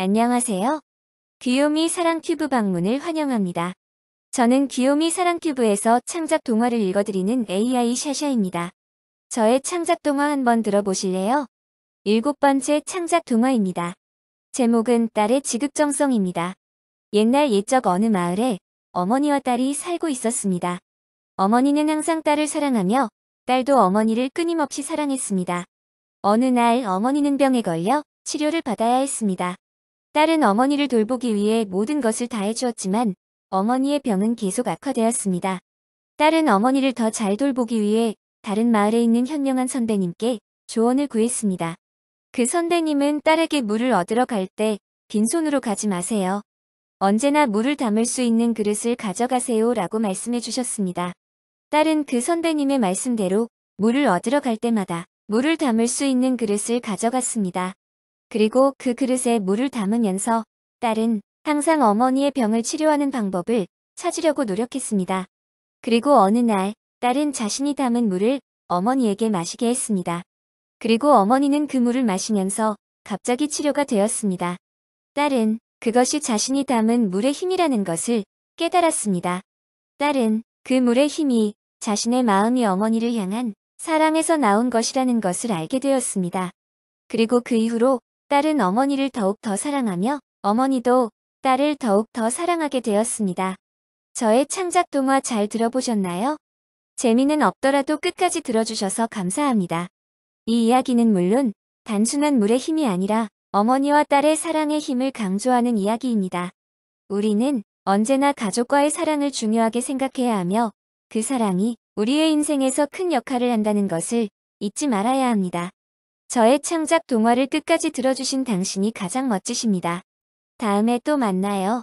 안녕하세요. 귀요미 사랑큐브 방문을 환영합니다. 저는 귀요미 사랑큐브에서 창작 동화를 읽어드리는 AI 샤샤입니다. 저의 창작 동화 한번 들어보실래요? 일곱 번째 창작 동화입니다. 제목은 딸의 지극정성입니다. 옛날 옛적 어느 마을에 어머니와 딸이 살고 있었습니다. 어머니는 항상 딸을 사랑하며 딸도 어머니를 끊임없이 사랑했습니다. 어느 날 어머니는 병에 걸려 치료를 받아야 했습니다. 딸은 어머니를 돌보기 위해 모든 것을 다해주었지만 어머니의 병은 계속 악화되었습니다. 딸은 어머니를 더 잘 돌보기 위해 다른 마을에 있는 현명한 선배님께 조언을 구했습니다. 그 선배님은 딸에게 물을 얻으러 갈 때 빈손으로 가지 마세요. 언제나 물을 담을 수 있는 그릇을 가져가세요 라고 말씀해 주셨습니다. 딸은 그 선배님의 말씀대로 물을 얻으러 갈 때마다 물을 담을 수 있는 그릇을 가져갔습니다. 그리고 그 그릇에 물을 담으면서 딸은 항상 어머니의 병을 치료하는 방법을 찾으려고 노력했습니다. 그리고 어느 날 딸은 자신이 담은 물을 어머니에게 마시게 했습니다. 그리고 어머니는 그 물을 마시면서 갑자기 치료가 되었습니다. 딸은 그것이 자신이 담은 물의 힘이라는 것을 깨달았습니다. 딸은 그 물의 힘이 자신의 마음이 어머니를 향한 사랑에서 나온 것이라는 것을 알게 되었습니다. 그리고 그 이후로 딸은 어머니를 더욱 더 사랑하며 어머니도 딸을 더욱 더 사랑하게 되었습니다. 저의 창작 동화 잘 들어보셨나요? 재미는 없더라도 끝까지 들어주셔서 감사합니다. 이 이야기는 물론 단순한 물의 힘이 아니라 어머니와 딸의 사랑의 힘을 강조하는 이야기입니다. 우리는 언제나 가족과의 사랑을 중요하게 생각해야 하며 그 사랑이 우리의 인생에서 큰 역할을 한다는 것을 잊지 말아야 합니다. 저의 창작 동화를 끝까지 들어주신 당신이 가장 멋지십니다. 다음에 또 만나요.